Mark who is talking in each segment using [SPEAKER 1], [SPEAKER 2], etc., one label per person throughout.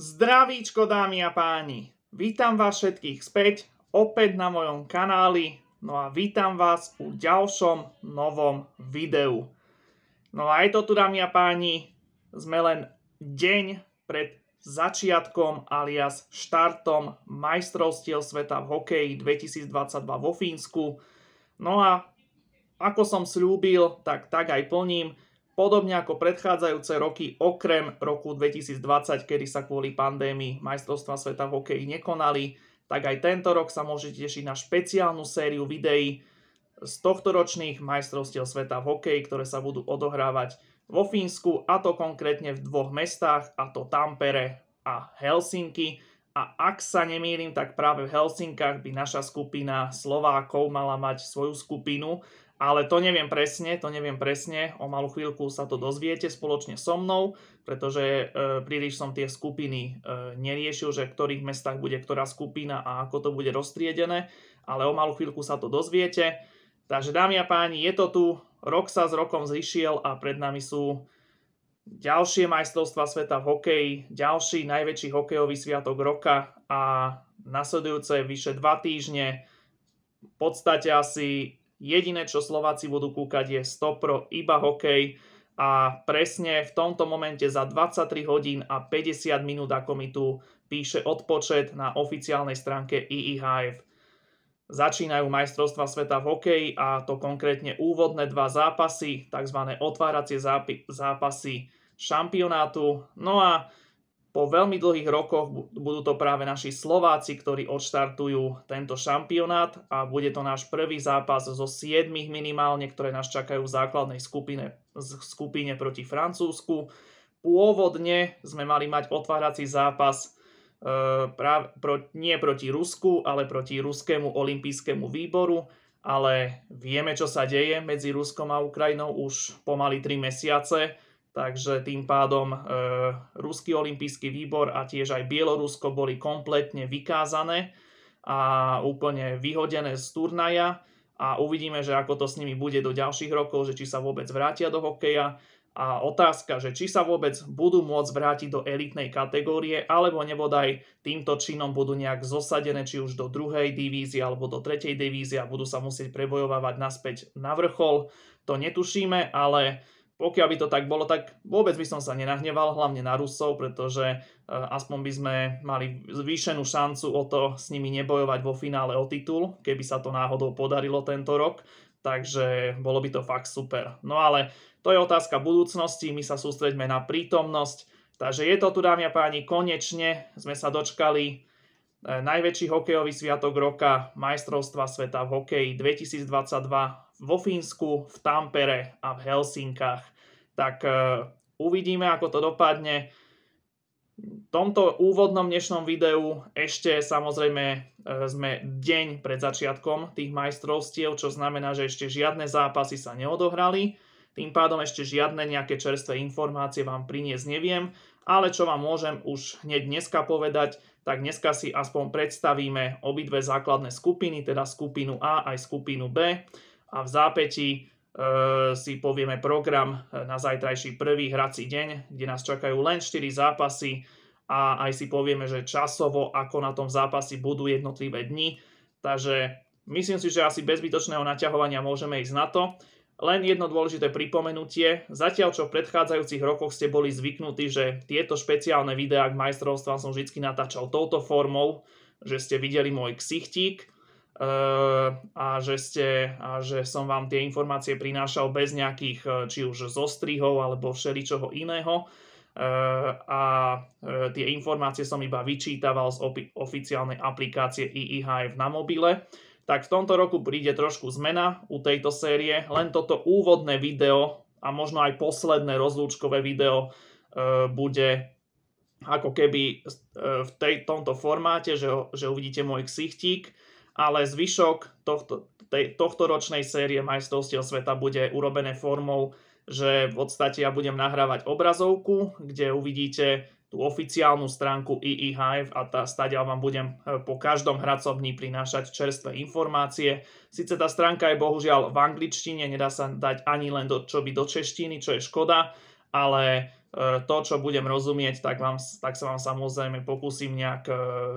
[SPEAKER 1] Zdravíčko dámy a páni, vítam vás všetkých späť opäť na mojom kanáli, no a vítam vás u ďalšom novom videu. No a aj to tu dámy a páni, sme len deň pred začiatkom alias štartom majstrovstiev sveta v hokeji 2022 vo Fínsku. No a ako som slúbil, tak tak aj plním. Podobne ako predchádzajúce roky, okrem roku 2020, kedy sa kvôli pandémii majstrovstva sveta v hokeji nekonali, tak aj tento rok sa môžete tešiť na špeciálnu sériu videí z tohto ročných majstrovstiev sveta v hokeji, ktoré sa budú odohrávať vo Fínsku, a to konkrétne v dvoch mestách, a to Tampere a Helsinki. A ak sa nemýlim, tak práve v Helsinkách by naša skupina Slovákov mala mať svoju skupinu ale to neviem presne, to neviem presne, o malú chvíľku sa to dozviete spoločne so mnou, pretože e, príliš som tie skupiny e, neriešil, že v ktorých mestách bude ktorá skupina a ako to bude roztriedené, ale o malú chvíľku sa to dozviete. Takže dámy a páni, je to tu, rok sa s rokom zišiel a pred nami sú ďalšie majstrovstva sveta v hokeji, ďalší najväčší hokejový sviatok roka a nasledujúce vyše dva týždne v podstate asi Jediné, čo Slováci budú kúkať je pro iba hokej a presne v tomto momente za 23 hodín a 50 minút, ako mi tu píše odpočet na oficiálnej stránke IIHF. Začínajú majstrovstva sveta v hokeji a to konkrétne úvodné dva zápasy, tzv. otváracie zápasy šampionátu. No a po veľmi dlhých rokoch budú to práve naši Slováci, ktorí odštartujú tento šampionát a bude to náš prvý zápas zo 7 minimálne, ktoré nás čakajú v základnej skupine, skupine proti Francúzsku. Pôvodne sme mali mať otvárací zápas e, práve, pro, nie proti Rusku, ale proti Ruskému olympijskému výboru, ale vieme, čo sa deje medzi Ruskom a Ukrajinou už pomaly 3 mesiace Takže tým pádom e, Ruský olimpijský výbor a tiež aj Bielorusko boli kompletne vykázané a úplne vyhodené z turnaja a uvidíme, že ako to s nimi bude do ďalších rokov, že či sa vôbec vrátia do hokeja a otázka, že či sa vôbec budú môcť vrátiť do elitnej kategórie alebo nebodaj týmto činom budú nejak zosadené či už do druhej divízie alebo do tretej divízie a budú sa musieť prebojovávať naspäť na vrchol, to netušíme, ale pokiaľ by to tak bolo, tak vôbec by som sa nenahneval, hlavne na Rusov, pretože e, aspoň by sme mali zvýšenú šancu o to s nimi nebojovať vo finále o titul, keby sa to náhodou podarilo tento rok, takže bolo by to fakt super. No ale to je otázka budúcnosti, my sa sústredíme na prítomnosť, takže je to tu dámy a páni, konečne sme sa dočkali e, najväčší hokejový sviatok roka majstrovstva sveta v hokeji 2022 vo Fínsku, v Tampere a v Helsinkách. Tak e, uvidíme, ako to dopadne. V tomto úvodnom dnešnom videu ešte samozrejme e, sme deň pred začiatkom tých majstrovstiev, čo znamená, že ešte žiadne zápasy sa neodohrali. Tým pádom ešte žiadne nejaké čerstvé informácie vám priniesť neviem, ale čo vám môžem už hneď dneska povedať, tak dneska si aspoň predstavíme obidve základné skupiny, teda skupinu A aj skupinu B a v zápäti e, si povieme program e, na zajtrajší prvý hrací deň, kde nás čakajú len 4 zápasy a aj si povieme, že časovo ako na tom zápasy budú jednotlivé dni. Takže myslím si, že asi bez zbytočného naťahovania môžeme ísť na to. Len jedno dôležité pripomenutie. Zatiaľ, čo v predchádzajúcich rokoch ste boli zvyknutí, že tieto špeciálne videá k majstrovstvám som vždy natáčal touto formou, že ste videli môj ksichtík, a že, ste, a že som vám tie informácie prinášal bez nejakých e, či už zostrihov alebo všeličoho iného e, a e, tie informácie som iba vyčítaval z oficiálnej aplikácie IIHF na mobile tak v tomto roku príde trošku zmena u tejto série, len toto úvodné video a možno aj posledné rozlúčkové video bude ako keby v tej, tomto formáte, že, že uvidíte môj ksichtík, ale zvyšok tohto, tej, tohto ročnej série majstrovstiev sveta bude urobené formou, že v podstate ja budem nahrávať obrazovku, kde uvidíte tú oficiálnu stránku e e IIHF a tá stadiaľ vám budem e, po každom hracom prinášať čerstvé informácie. Sice tá stránka je bohužiaľ v angličtine, nedá sa dať ani len do, čo by do češtiny, čo je škoda, ale to, čo budem rozumieť, tak, vám, tak sa vám samozrejme pokúsim nejak v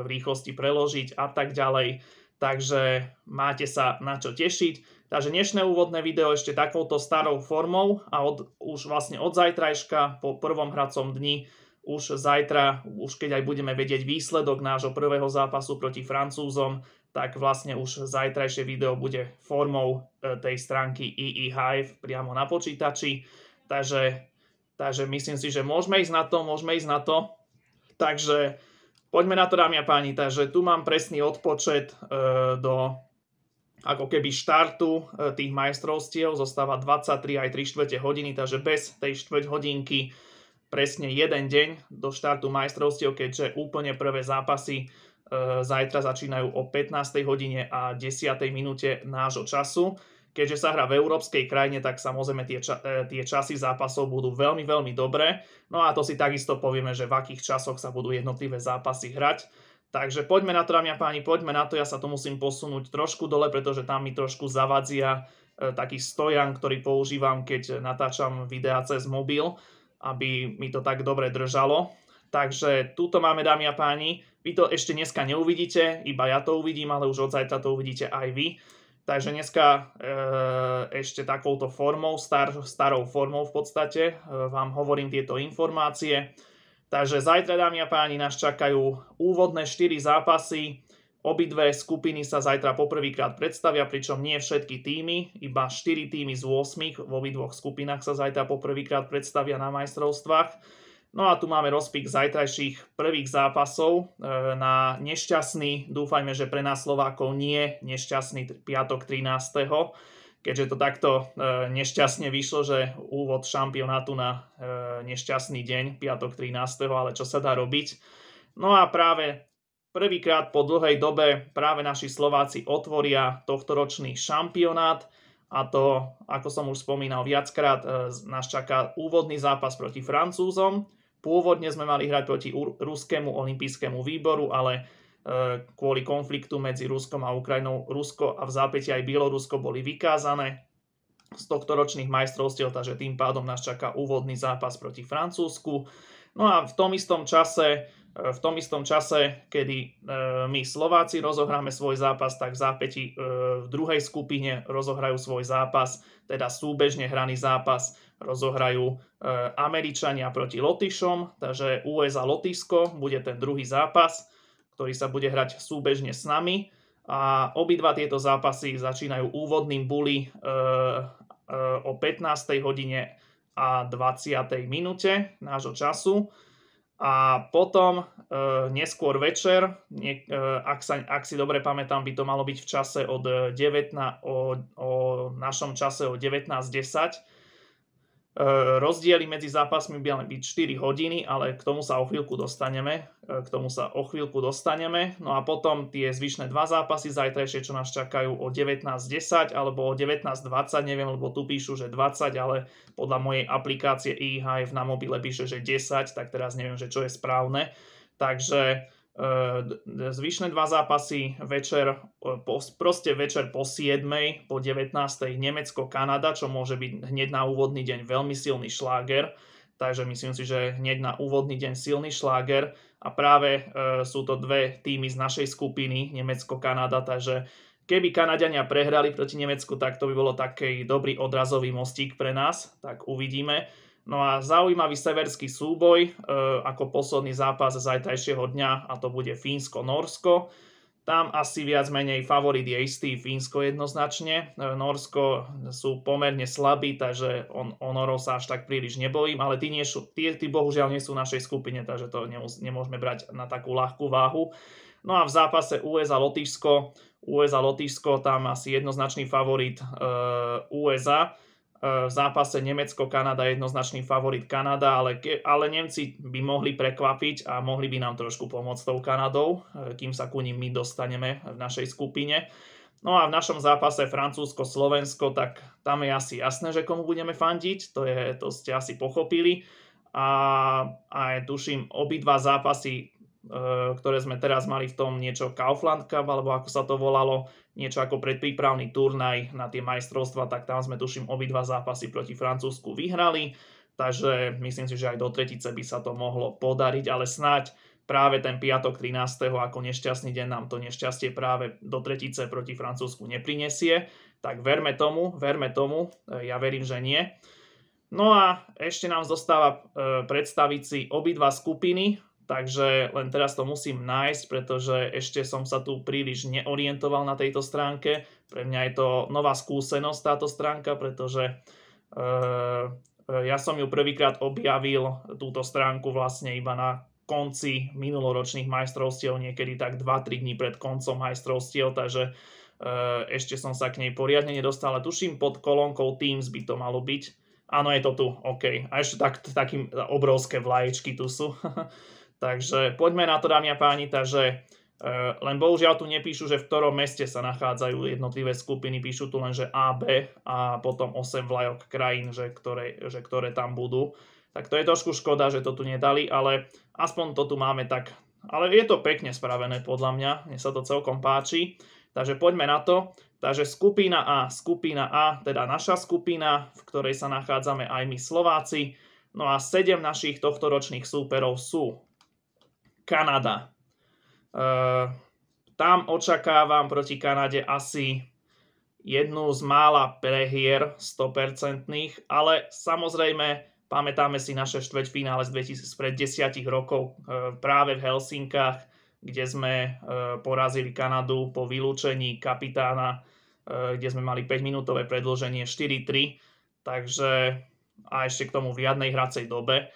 [SPEAKER 1] rýchlosti preložiť a tak ďalej takže máte sa na čo tešiť. Takže dnešné úvodné video ešte takouto starou formou a od, už vlastne od zajtrajška po prvom hracom dni už zajtra, už keď aj budeme vedieť výsledok nášho prvého zápasu proti Francúzom, tak vlastne už zajtrajšie video bude formou e, tej stránky EE Hive priamo na počítači. Takže, takže myslím si, že môžeme ísť na to, môžeme ísť na to. Takže Poďme na to, dámy a páni. Takže tu mám presný odpočet e, do ako keby štartu e, tých majstrovstiev. Zostáva 23 aj 3 čtvrte hodiny, takže bez tej štvrť hodinky presne jeden deň do štartu majstrovstiev, keďže úplne prvé zápasy e, zajtra začínajú o 15. hodine a 10. minúte nášho času keďže sa hrá v európskej krajine, tak samozrejme tie, ča- e, tie časy zápasov budú veľmi, veľmi dobré. No a to si takisto povieme, že v akých časoch sa budú jednotlivé zápasy hrať. Takže poďme na to, dámy a páni, poďme na to. Ja sa tu musím posunúť trošku dole, pretože tam mi trošku zavadzia e, taký stojan, ktorý používam, keď natáčam videá cez mobil, aby mi to tak dobre držalo. Takže túto máme, dámy a páni. Vy to ešte dneska neuvidíte, iba ja to uvidím, ale už od zajtra to uvidíte aj vy. Takže dneska e, ešte takouto formou, star, starou formou v podstate, e, vám hovorím tieto informácie. Takže zajtra, dámy a páni, nás čakajú úvodné 4 zápasy. Obidve skupiny sa zajtra poprvýkrát predstavia, pričom nie všetky týmy, iba 4 týmy z 8 v obidvoch skupinách sa zajtra poprvýkrát predstavia na majstrovstvách. No a tu máme rozpík zajtrajších prvých zápasov e, na nešťastný, dúfajme, že pre nás Slovákov nie, nešťastný piatok 13. Keďže to takto e, nešťastne vyšlo, že úvod šampionátu na e, nešťastný deň, piatok 13., ale čo sa dá robiť. No a práve prvýkrát po dlhej dobe práve naši Slováci otvoria tohtoročný šampionát a to, ako som už spomínal viackrát, nás čaká úvodný zápas proti Francúzom, Pôvodne sme mali hrať proti ruskému olympijskému výboru, ale e, kvôli konfliktu medzi Ruskom a Ukrajinou Rusko a v zápäti aj Bielorusko boli vykázané z tohto ročných majstrovstiev, takže tým pádom nás čaká úvodný zápas proti Francúzsku. No a v tom istom čase E, v tom istom čase, kedy e, my Slováci rozohráme svoj zápas, tak v zápäti e, v druhej skupine rozohrajú svoj zápas, teda súbežne hraný zápas rozohrajú Američania proti Lotyšom, takže USA Lotyšsko bude ten druhý zápas, ktorý sa bude hrať súbežne s nami a obidva tieto zápasy začínajú úvodným buli o 15. hodine a 20. minúte nášho času. A potom e, neskôr večer, nie, e, ak, sa, ak si dobre pamätám, by to malo byť v čase od 19, o, o našom čase o 19.10, E, rozdiely medzi zápasmi by len byť 4 hodiny, ale k tomu sa o chvíľku dostaneme. E, k tomu sa o chvíľku dostaneme. No a potom tie zvyšné dva zápasy zajtrajšie, čo nás čakajú o 19.10 alebo o 19.20, neviem, lebo tu píšu, že 20, ale podľa mojej aplikácie e na mobile píše, že 10, tak teraz neviem, že čo je správne. Takže Ehm, zvyšné dva zápasy večer, proste večer po 7. po 19. Nemecko-Kanada, čo môže byť hneď na úvodný deň veľmi silný šláger. Takže myslím si, že hneď na úvodný deň silný šláger. A práve ehm, sú to dve týmy z našej skupiny, Nemecko-Kanada, takže keby Kanadiania prehrali proti Nemecku, tak to by bolo taký dobrý odrazový mostík pre nás, tak uvidíme. No a zaujímavý severský súboj e, ako posledný zápas zajtrajšieho dňa a to bude Fínsko-Norsko. Tam asi viac menej favorit je istý Fínsko jednoznačne. E, Norsko sú pomerne slabí, takže on, o Norov sa až tak príliš nebojím, ale tí, nie sú, tí, tí bohužiaľ nie sú v našej skupine, takže to nemôžeme brať na takú ľahkú váhu. No a v zápase USA-Lotyšsko, USA-Lotyšsko tam asi jednoznačný favorit e, USA v zápase Nemecko-Kanada je jednoznačný favorit Kanada, ale, ale Nemci by mohli prekvapiť a mohli by nám trošku pomôcť tou Kanadou, kým sa ku ním my dostaneme v našej skupine. No a v našom zápase Francúzsko-Slovensko, tak tam je asi jasné, že komu budeme fandiť, to, je, to ste asi pochopili. A, aj tuším, obidva zápasy E, ktoré sme teraz mali v tom niečo Kaufland Cup, alebo ako sa to volalo, niečo ako predprípravný turnaj na tie majstrovstva, tak tam sme tuším obidva zápasy proti Francúzsku vyhrali, takže myslím si, že aj do tretice by sa to mohlo podariť, ale snáď práve ten piatok 13. ako nešťastný deň nám to nešťastie práve do tretice proti Francúzsku neprinesie, tak verme tomu, verme tomu, e, ja verím, že nie. No a ešte nám zostáva e, predstaviť si obidva skupiny, Takže len teraz to musím nájsť, pretože ešte som sa tu príliš neorientoval na tejto stránke. Pre mňa je to nová skúsenosť táto stránka, pretože e, ja som ju prvýkrát objavil, túto stránku vlastne iba na konci minuloročných majstrovstiev, niekedy tak 2-3 dní pred koncom majstrovstiev, takže eh, ešte som sa k nej poriadne nedostal, ale tuším pod kolónkou Teams by to malo byť. Áno, je to tu, OK. A ešte tak, takým obrovské vlaječky tu sú. Takže poďme na to, dámy a páni. Takže e, len bohužiaľ tu nepíšu, že v ktorom meste sa nachádzajú jednotlivé skupiny, píšu tu len, že A, B a potom 8 vlajok krajín, že ktoré, že ktoré tam budú. Tak to je trošku škoda, že to tu nedali, ale aspoň to tu máme tak. Ale je to pekne spravené podľa mňa, mne sa to celkom páči. Takže poďme na to. Takže skupina A, skupina A, teda naša skupina, v ktorej sa nachádzame aj my Slováci. No a 7 našich tohtoročných súperov sú Kanada. Eh, tam očakávam proti Kanade asi jednu z mála prehier 100%, ale samozrejme pamätáme si naše štvrťfinále z 2000, pred 10 rokov eh, práve v Helsinkách, kde sme eh, porazili Kanadu po vylúčení kapitána, kde sme mali 5-minútové predlženie 4-3, takže a ešte k tomu v riadnej hracej dobe.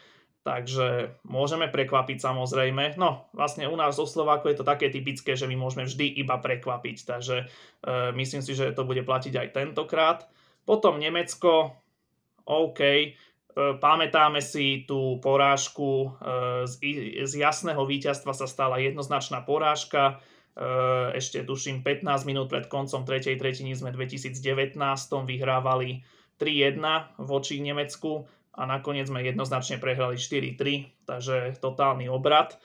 [SPEAKER 1] Takže môžeme prekvapiť samozrejme. No, vlastne u nás zo Slováku je to také typické, že my môžeme vždy iba prekvapiť. Takže e, myslím si, že to bude platiť aj tentokrát. Potom Nemecko, OK, e, pamätáme si tú porážku, e, z, z jasného víťazstva sa stala jednoznačná porážka, e, ešte tuším 15 minút pred koncom 3. tretiny sme 2019 vyhrávali 3-1 voči Nemecku a nakoniec sme jednoznačne prehrali 4-3, takže totálny obrad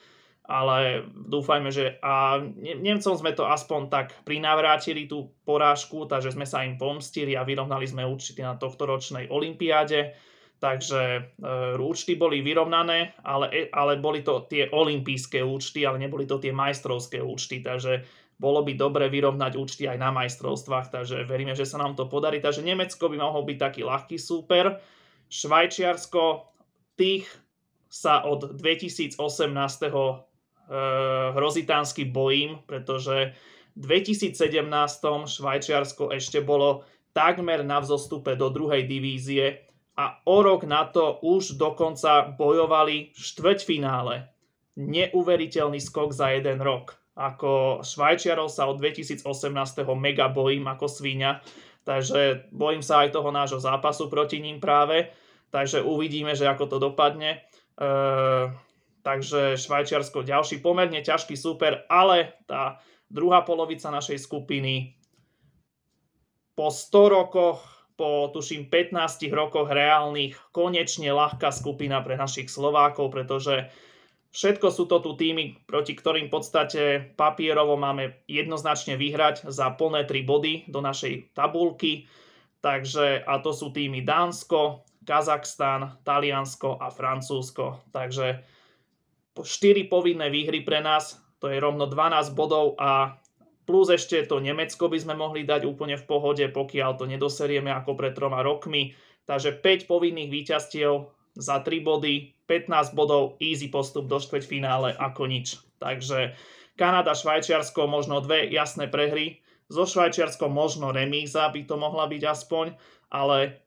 [SPEAKER 1] ale dúfajme, že a Nemcom sme to aspoň tak prinavrátili tú porážku, takže sme sa im pomstili a vyrovnali sme určite na tohto ročnej olimpiáde. Takže e, účty boli vyrovnané, ale, e, ale boli to tie olimpijské účty, ale neboli to tie majstrovské účty, takže bolo by dobre vyrovnať účty aj na majstrovstvách, takže veríme, že sa nám to podarí. Takže Nemecko by mohol byť taký ľahký súper, Švajčiarsko, tých sa od 2018. Eh, hrozitánsky bojím, pretože v 2017. Švajčiarsko ešte bolo takmer na vzostupe do druhej divízie a o rok na to už dokonca bojovali v štvrťfinále. Neuveriteľný skok za jeden rok. Ako Švajčiarov sa od 2018. mega bojím ako svinia, takže bojím sa aj toho nášho zápasu proti ním práve takže uvidíme, že ako to dopadne. E, takže Švajčiarsko ďalší pomerne ťažký super, ale tá druhá polovica našej skupiny po 100 rokoch, po tuším 15 rokoch reálnych, konečne ľahká skupina pre našich Slovákov, pretože všetko sú to tu týmy, proti ktorým v podstate papierovo máme jednoznačne vyhrať za plné 3 body do našej tabulky. Takže, a to sú týmy Dánsko, Kazachstan, Taliansko a Francúzsko. Takže 4 povinné výhry pre nás, to je rovno 12 bodov a plus ešte to Nemecko by sme mohli dať úplne v pohode, pokiaľ to nedoserieme ako pred troma rokmi. Takže 5 povinných výťastiev za 3 body, 15 bodov, easy postup do štvrťfinále ako nič. Takže Kanada, Švajčiarsko možno dve jasné prehry, so Švajčiarskom možno remíza by to mohla byť aspoň, ale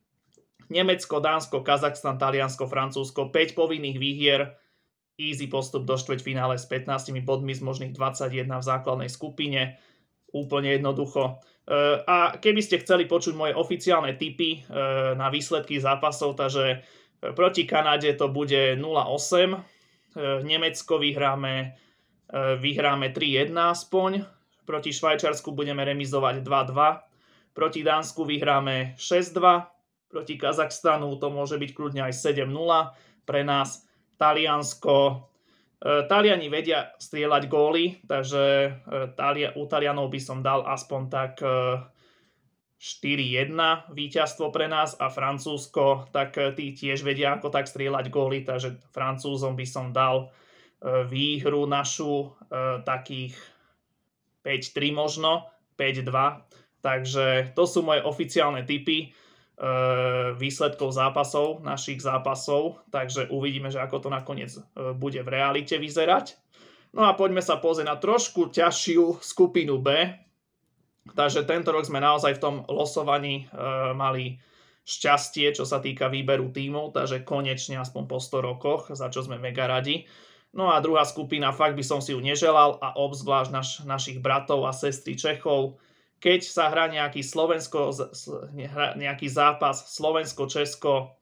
[SPEAKER 1] Nemecko, Dánsko, Kazachstan, Taliansko, Francúzsko, 5 povinných výhier, easy postup do štvrťfinále s 15 bodmi z možných 21 v základnej skupine, úplne jednoducho. E, a keby ste chceli počuť moje oficiálne tipy e, na výsledky zápasov, takže e, proti Kanade to bude 0-8, Nemecko vyhráme, vyhráme 3-1 aspoň, proti Švajčarsku budeme remizovať 2-2, proti Dánsku vyhráme 6-2, Proti Kazachstanu to môže byť kľudne aj 7-0 pre nás. Taliansko, e, Taliani vedia strieľať góly, takže e, u Talianov by som dal aspoň tak 4-1 e, víťazstvo pre nás a Francúzsko, tak tí tiež vedia ako tak strieľať góly, takže Francúzom by som dal výhru našu takých 5-3 možno, 5-2. Takže to sú moje oficiálne tipy. Eh, výsledkov zápasov, našich zápasov, takže uvidíme, že ako to nakoniec eh, bude v realite vyzerať. No a poďme sa pozrieť na trošku ťažšiu skupinu B. Takže tento rok sme naozaj v tom losovaní eh, mali šťastie, čo sa týka výberu tímov, takže konečne aspoň po 100 rokoch, za čo sme mega radi. No a druhá skupina, fakt by som si ju neželal a obzvlášť naš, našich bratov a sestry Čechov, keď sa hrá nejaký, Slovensko, nejaký zápas Slovensko-Česko,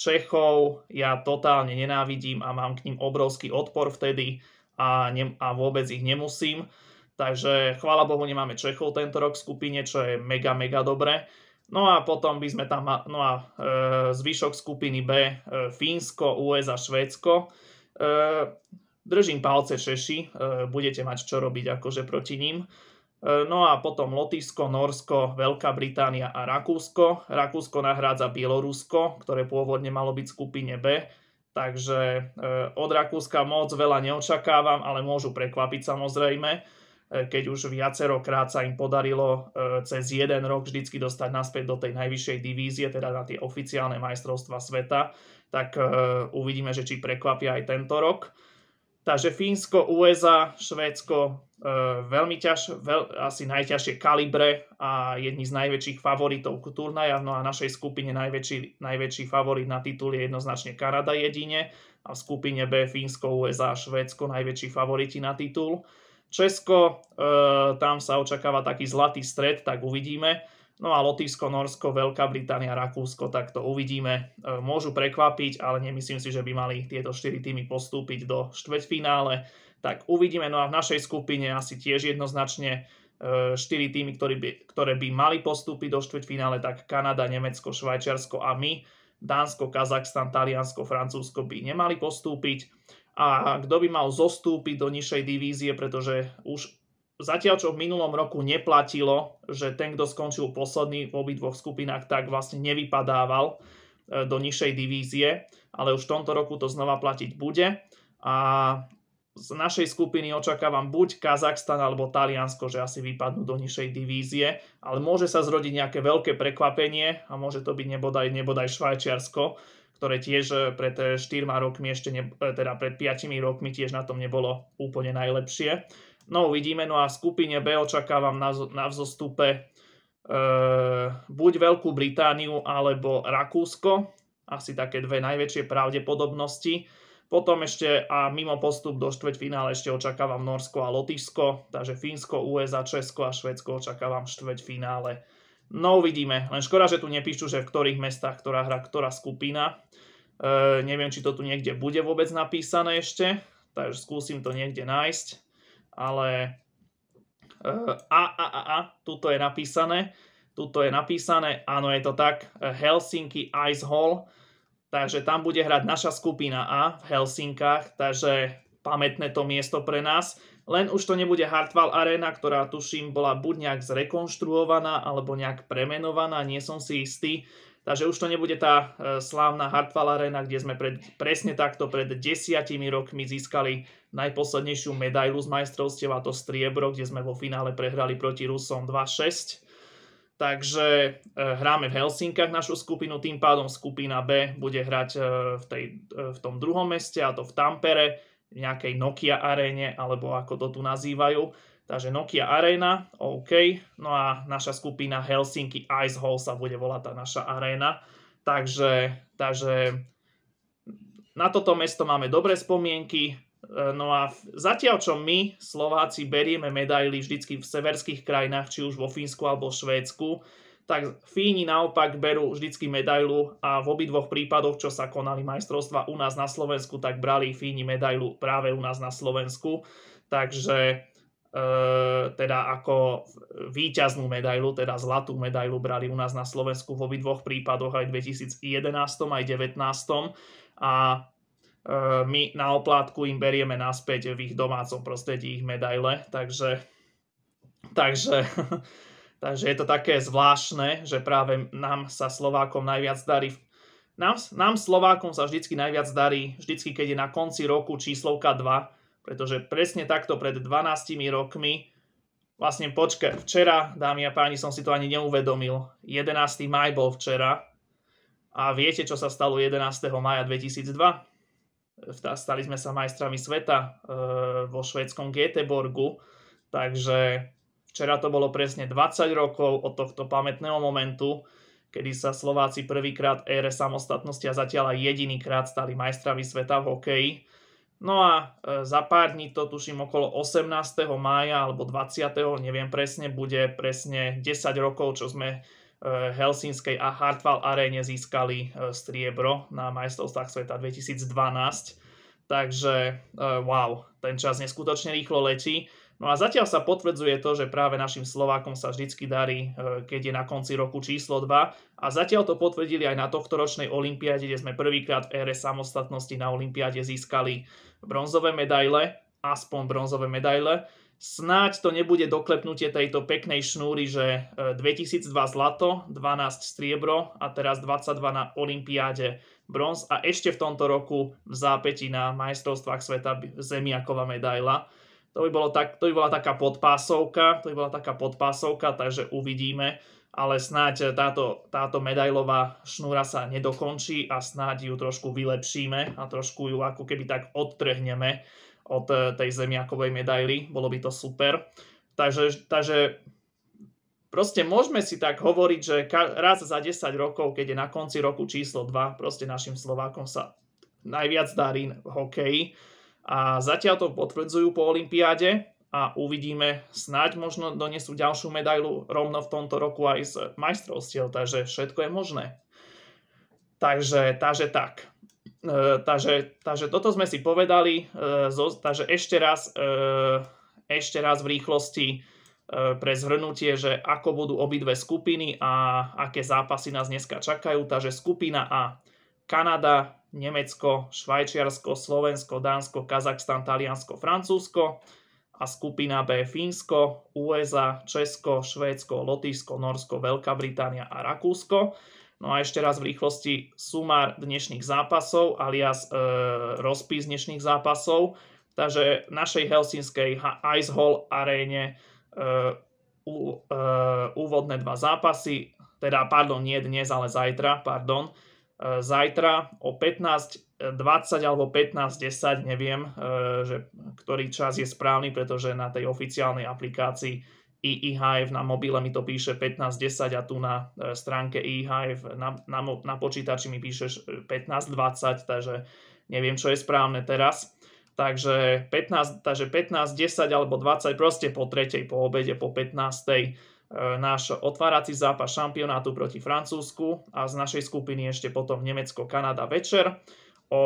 [SPEAKER 1] Čechov ja totálne nenávidím a mám k ním obrovský odpor vtedy a, ne, a vôbec ich nemusím. Takže chvála Bohu nemáme Čechov tento rok v skupine, čo je mega, mega dobre. No a potom by sme tam, no a e, zvyšok skupiny B, e, Fínsko, USA, Švédsko. E, držím palce Češi, e, budete mať čo robiť akože proti ním. E, no a potom Lotyšsko, Norsko, Veľká Británia a Rakúsko. Rakúsko nahrádza Bielorusko, ktoré pôvodne malo byť v skupine B. Takže e, od Rakúska moc veľa neočakávam, ale môžu prekvapiť samozrejme, e, keď už viacerokrát sa im podarilo cez jeden rok vždycky dostať naspäť do tej najvyššej divízie, teda na tie oficiálne majstrovstva sveta, tak uvidíme, že či prekvapia aj tento rok. Takže Fínsko, USA, Švédsko, e, veľmi ťaž, veľ, asi najťažšie kalibre a jedni z najväčších favoritov turnaja. No a našej skupine najväčší, najväčší favorit na titul je jednoznačne Kanada jedine a v skupine B Fínsko, USA a Švédsko najväčší favoriti na titul. Česko, e, tam sa očakáva taký zlatý stred, tak uvidíme. No a Lotyšsko, Norsko, Veľká Británia, Rakúsko, tak to uvidíme. E, môžu prekvapiť, ale nemyslím si, že by mali tieto 4 týmy postúpiť do štvrťfinále. Tak uvidíme, no a v našej skupine asi tiež jednoznačne 4 e, týmy, ktoré by, ktoré by mali postúpiť do štvrťfinále, tak Kanada, Nemecko, Švajčiarsko a my. Dánsko, Kazachstan, Taliansko, Francúzsko by nemali postúpiť. A kto by mal zostúpiť do nižšej divízie, pretože už Zatiaľ, čo v minulom roku neplatilo, že ten, kto skončil posledný v obidvoch skupinách, tak vlastne nevypadával e, do nižšej divízie, ale už v tomto roku to znova platiť bude. A z našej skupiny očakávam buď Kazachstan alebo Taliansko, že asi vypadnú do nižšej divízie, ale môže sa zrodiť nejaké veľké prekvapenie a môže to byť nebodaj, nebodaj Švajčiarsko, ktoré tiež e, pred 4 e, rokmi, ešte ne, teda pred 5 rokmi tiež na tom nebolo úplne najlepšie. No uvidíme, no a v skupine B očakávam na, na vzostupe e, buď Veľkú Britániu alebo Rakúsko, asi také dve najväčšie pravdepodobnosti. Potom ešte a mimo postup do štvrťfinále ešte očakávam Norsko a Lotyšsko, takže Fínsko, USA, Česko a Švedsko očakávam v štvrťfinále. No uvidíme, len škoda, že tu nepíšu, že v ktorých mestách ktorá hra, ktorá skupina. E, neviem, či to tu niekde bude vôbec napísané ešte, takže skúsim to niekde nájsť ale eh, a, a, a, a, tuto je napísané, tuto je napísané, áno, je to tak, eh, Helsinki Ice Hall, takže tam bude hrať naša skupina A v Helsinkách, takže pamätné to miesto pre nás. Len už to nebude Hartwall Arena, ktorá tuším bola buď nejak zrekonštruovaná alebo nejak premenovaná, nie som si istý. Takže už to nebude tá e, slávna Hartwall Arena, kde sme pred, presne takto pred desiatimi rokmi získali najposlednejšiu medailu z majstrovstiev a to striebro, kde sme vo finále prehrali proti Rusom 2-6. Takže e, hráme v Helsinkách našu skupinu, tým pádom skupina B bude hrať e, v, tej, v tom druhom meste, a to v Tampere, v nejakej Nokia aréne, alebo ako to tu nazývajú. Takže Nokia Arena, OK. No a naša skupina Helsinki Ice Hall sa bude volať tá naša arena. Takže, takže na toto mesto máme dobré spomienky. E, no a zatiaľ, čo my, Slováci, berieme medaily vždycky v severských krajinách, či už vo Fínsku alebo Švédsku, tak Fíni naopak berú vždycky medailu a v obidvoch prípadoch, čo sa konali majstrovstva u nás na Slovensku, tak brali Fíni medailu práve u nás na Slovensku. Takže E, teda ako výťaznú medailu, teda zlatú medailu brali u nás na Slovensku v obidvoch prípadoch aj v 2011 aj 2019 a e, my na oplátku im berieme naspäť v ich domácom prostredí ich medaile, takže, takže, takže je to také zvláštne, že práve nám sa Slovákom najviac darí nám, nám Slovákom sa vždycky najviac darí, vždycky keď je na konci roku číslovka 2, pretože presne takto pred 12 rokmi, vlastne počka, včera, dámy a páni, som si to ani neuvedomil, 11. maj bol včera a viete, čo sa stalo 11. maja 2002? Stali sme sa majstrami sveta e, vo švedskom Göteborgu, takže včera to bolo presne 20 rokov od tohto pamätného momentu, kedy sa Slováci prvýkrát ére samostatnosti a zatiaľ aj jedinýkrát stali majstrami sveta v hokeji. No a e, za pár dní to tuším okolo 18. mája alebo 20. neviem presne, bude presne 10 rokov, čo sme e, Helsinskej a Hartwall aréne získali e, striebro na majstrovstvách sveta 2012. Takže wow, ten čas neskutočne rýchlo letí. No a zatiaľ sa potvrdzuje to, že práve našim Slovákom sa vždycky darí, keď je na konci roku číslo 2. A zatiaľ to potvrdili aj na tohtoročnej olympiáde, kde sme prvýkrát v ére samostatnosti na olympiáde získali bronzové medaile, aspoň bronzové medaile. Snáď to nebude doklepnutie tejto peknej šnúry, že 2002 e, zlato, 12 striebro a teraz 22 na Olympiáde bronz a ešte v tomto roku v zápäti na majstrovstvách sveta zemiaková medaila. To by, bolo tak, to by bola taká podpásovka, to by bola taká podpásovka, takže uvidíme ale snáď eh, táto, táto medailová šnúra sa nedokončí a snáď ju trošku vylepšíme a trošku ju ako keby tak odtrhneme od eh, tej zemiakovej medaily. Bolo by to super. Takže, takže proste môžeme si tak hovoriť, že raz za 10 rokov, keď je na konci roku číslo 2, proste našim Slovákom sa najviac darí v hokeji. A zatiaľ to potvrdzujú po Olympiáde, a uvidíme, snáď možno donesú ďalšiu medailu rovno v tomto roku aj z majstrovstiel, takže všetko je možné. Takže, takže tak. E, takže, takže toto sme si povedali, e, zo, takže ešte raz, e, ešte raz v rýchlosti e, pre zhrnutie, že ako budú obidve skupiny a aké zápasy nás dneska čakajú. Takže skupina A Kanada, Nemecko, Švajčiarsko, Slovensko, Dánsko, Kazachstan, Taliansko, Francúzsko a skupina B Fínsko, USA, Česko, Švédsko, Lotyšsko, Norsko, Veľká Británia a Rakúsko. No a ešte raz v rýchlosti sumár dnešných zápasov alias e, rozpis dnešných zápasov. Takže v našej helsinskej Ice Hall aréne e, e, úvodné dva zápasy, teda pardon, nie dnes, ale zajtra, pardon. E, zajtra o 15 20 alebo 15, 10, neviem, e, že ktorý čas je správny, pretože na tej oficiálnej aplikácii iHive na mobile mi to píše 15, 10 a tu na e, stránke iHive na, na, na počítači mi píše 15, e, 20, takže neviem, čo je správne teraz. Takže 15, takže 15, 10 alebo 20, proste po tretej, po obede, po 15 náš otvárací zápas šampionátu proti Francúzsku a z našej skupiny ešte potom Nemecko-Kanada večer o,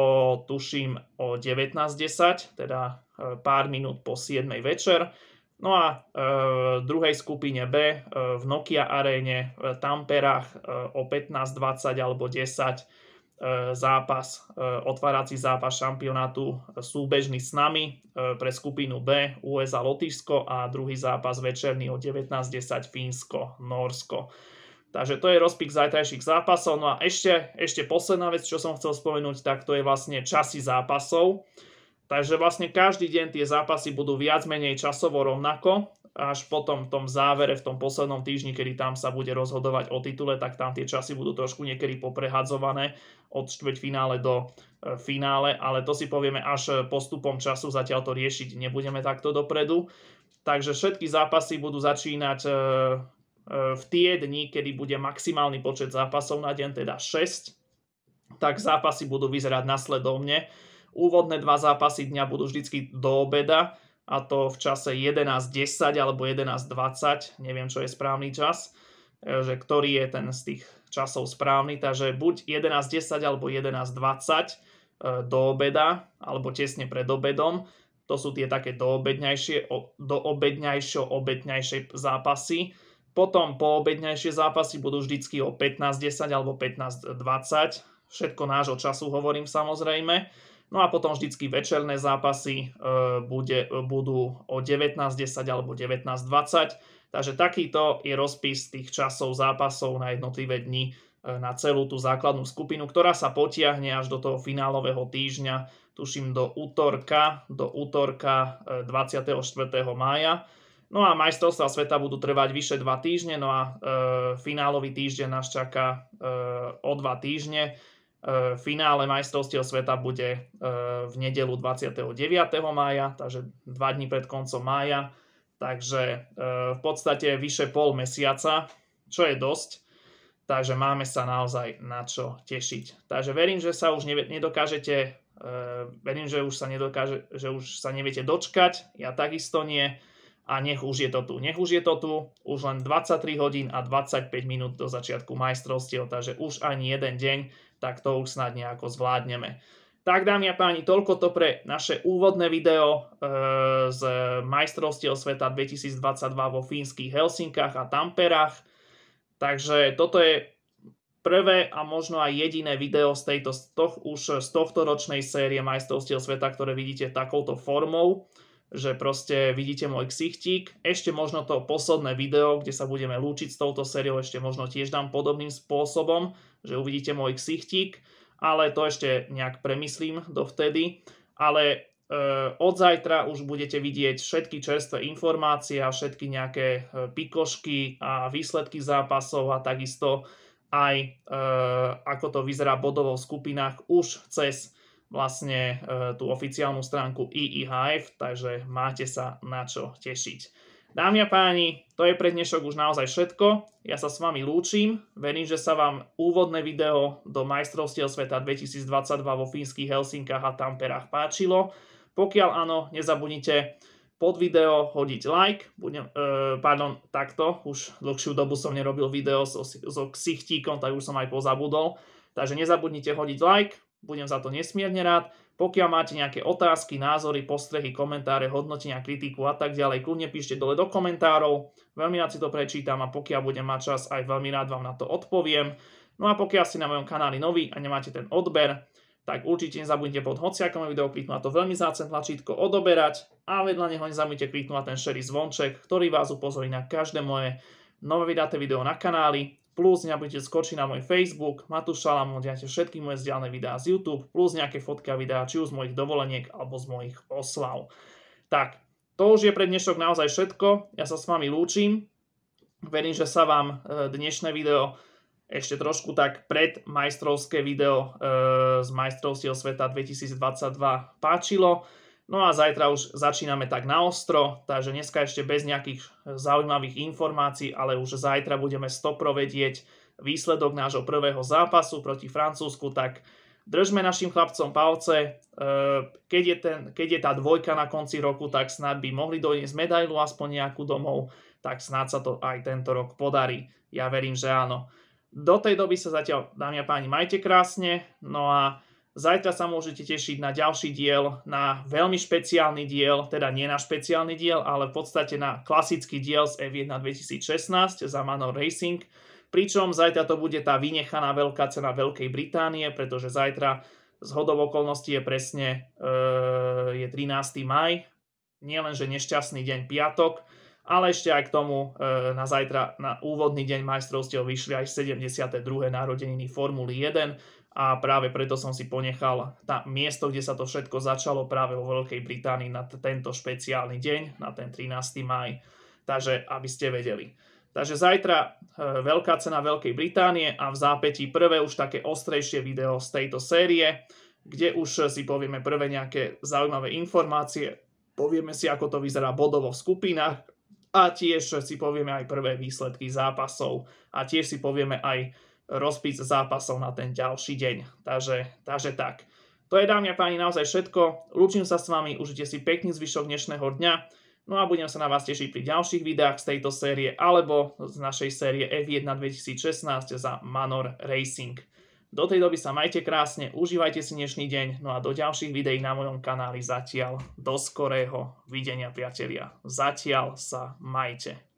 [SPEAKER 1] tuším, o 19.10, teda e, pár minút po 7. večer. No a e, v druhej skupine B e, v Nokia aréne v Tamperách o 15.20 alebo 10 zápas, otvárací zápas šampionátu súbežný s nami pre skupinu B USA Lotyšsko a druhý zápas večerný o 19.10 Fínsko, Norsko. Takže to je rozpik zajtrajších zápasov. No a ešte, ešte posledná vec, čo som chcel spomenúť, tak to je vlastne časy zápasov. Takže vlastne každý deň tie zápasy budú viac menej časovo rovnako, až potom v tom závere, v tom poslednom týždni, kedy tam sa bude rozhodovať o titule, tak tam tie časy budú trošku niekedy poprehadzované od štvrťfinále do e, finále, ale to si povieme až e, postupom času, zatiaľ to riešiť nebudeme takto dopredu. Takže všetky zápasy budú začínať e, E, v tie dni, kedy bude maximálny počet zápasov na deň, teda 6, tak zápasy budú vyzerať nasledovne. Úvodné dva zápasy dňa budú vždy do obeda, a to v čase 11.10 alebo 11.20, neviem čo je správny čas, e, že ktorý je ten z tých časov správny, takže buď 11.10 alebo 11.20 e, do obeda alebo tesne pred obedom, to sú tie také doobedňajšie, doobedňajšie, obedňajšie zápasy, potom poobedňajšie zápasy budú vždycky o 15.10 alebo 15.20. Všetko nášho času hovorím samozrejme. No a potom vždycky večerné zápasy e, bude, e, budú o 19.10 alebo 19.20. Takže takýto je rozpis tých časov zápasov na jednotlivé dni e, na celú tú základnú skupinu, ktorá sa potiahne až do toho finálového týždňa, tuším do útorka, do útorka 24. mája No a majstrovstvá sveta budú trvať vyše 2 týždne, no a e, finálový týždeň nás čaká e, o 2 týždne. E, finále majstrovstiev sveta bude e, v nedelu 29. mája, takže 2 dní pred koncom mája. Takže e, v podstate vyše pol mesiaca, čo je dosť. Takže máme sa naozaj na čo tešiť. Takže verím, že sa už nedokážete, e, verím, že už sa, nedokáže, že už sa neviete dočkať, ja takisto nie a nech už je to tu. Nech už je to tu, už len 23 hodín a 25 minút do začiatku majstrovstiev, takže už ani jeden deň, tak to už snad nejako zvládneme. Tak dámy a páni, toľko to pre naše úvodné video e, z majstrovstiev sveta 2022 vo fínskych Helsinkách a Tamperách. Takže toto je prvé a možno aj jediné video z tejto, z už z tohto ročnej série majstrovstiev sveta, ktoré vidíte takouto formou že proste vidíte môj ksichtík. Ešte možno to posledné video, kde sa budeme lúčiť s touto sériou, ešte možno tiež dám podobným spôsobom, že uvidíte môj ksichtík, ale to ešte nejak premyslím dovtedy. Ale e, od zajtra už budete vidieť všetky čerstvé informácie a všetky nejaké e, pikošky a výsledky zápasov a takisto aj e, ako to vyzerá bodovo v skupinách už cez vlastne e, tú oficiálnu stránku e e Hive, takže máte sa na čo tešiť. Dámy a páni, to je pre dnešok už naozaj všetko. Ja sa s vami lúčim. Verím, že sa vám úvodné video do majstrovstiev sveta 2022 vo fínskych Helsinkách a Tamperách páčilo. Pokiaľ áno, nezabudnite pod video hodiť like, budem, e, pardon, takto, už dlhšiu dobu som nerobil video so, so ksichtíkom, tak už som aj pozabudol. Takže nezabudnite hodiť like, budem za to nesmierne rád. Pokiaľ máte nejaké otázky, názory, postrehy, komentáre, hodnotenia, kritiku a tak ďalej, kľudne píšte dole do komentárov. Veľmi rád si to prečítam a pokiaľ budem mať čas, aj veľmi rád vám na to odpoviem. No a pokiaľ ste na mojom kanáli noví a nemáte ten odber, tak určite nezabudnite pod hociakom videu kliknúť na to veľmi zácen tlačítko odoberať a vedľa neho nezabudnite kliknúť na ten šerý zvonček, ktorý vás upozorí na každé moje nové vydaté video na kanáli plus nebudete skočiť na môj Facebook, Matúš Šalamón, nájdete všetky moje zdialné videá z YouTube, plus nejaké fotky a videá, či už z mojich dovoleniek, alebo z mojich oslav. Tak, to už je pre dnešok naozaj všetko. Ja sa s vami lúčim. Verím, že sa vám e, dnešné video ešte trošku tak pred majstrovské video e, z majstrovstiev sveta 2022 páčilo. No a zajtra už začíname tak na ostro, takže dneska ešte bez nejakých eh, zaujímavých informácií, ale už zajtra budeme stoprovedieť výsledok nášho prvého zápasu proti Francúzsku, tak držme našim chlapcom palce. Eh, keď je, ten, keď je tá dvojka na konci roku, tak snad by mohli doniesť medailu aspoň nejakú domov, tak snad sa to aj tento rok podarí. Ja verím, že áno. Do tej doby sa zatiaľ, dámy a páni, majte krásne, no a Zajtra sa môžete tešiť na ďalší diel, na veľmi špeciálny diel, teda nie na špeciálny diel, ale v podstate na klasický diel z F1 2016 za Manor Racing. Pričom zajtra to bude tá vynechaná veľká cena Veľkej Británie, pretože zajtra z hodov okolností je presne e, je 13. maj, nielenže nešťastný deň piatok, ale ešte aj k tomu e, na zajtra, na úvodný deň majstrovstiev vyšli aj 72. narodeniny Formuly 1 a práve preto som si ponechal tá miesto, kde sa to všetko začalo práve vo Veľkej Británii na tento špeciálny deň, na ten 13. maj. Takže aby ste vedeli. Takže zajtra e, veľká cena Veľkej Británie a v zápätí prvé už také ostrejšie video z tejto série, kde už si povieme prvé nejaké zaujímavé informácie, povieme si, ako to vyzerá bodovo v skupinách a tiež si povieme aj prvé výsledky zápasov a tiež si povieme aj rozpis zápasov na ten ďalší deň. Takže, takže tak. To je dámy a páni naozaj všetko. Lúčim sa s vami, užite si pekný zvyšok dnešného dňa. No a budem sa na vás tešiť pri ďalších videách z tejto série alebo z našej série F1 2016 za Manor Racing. Do tej doby sa majte krásne, užívajte si dnešný deň, no a do ďalších videí na mojom kanáli zatiaľ. Do skorého videnia, priatelia. Zatiaľ sa majte.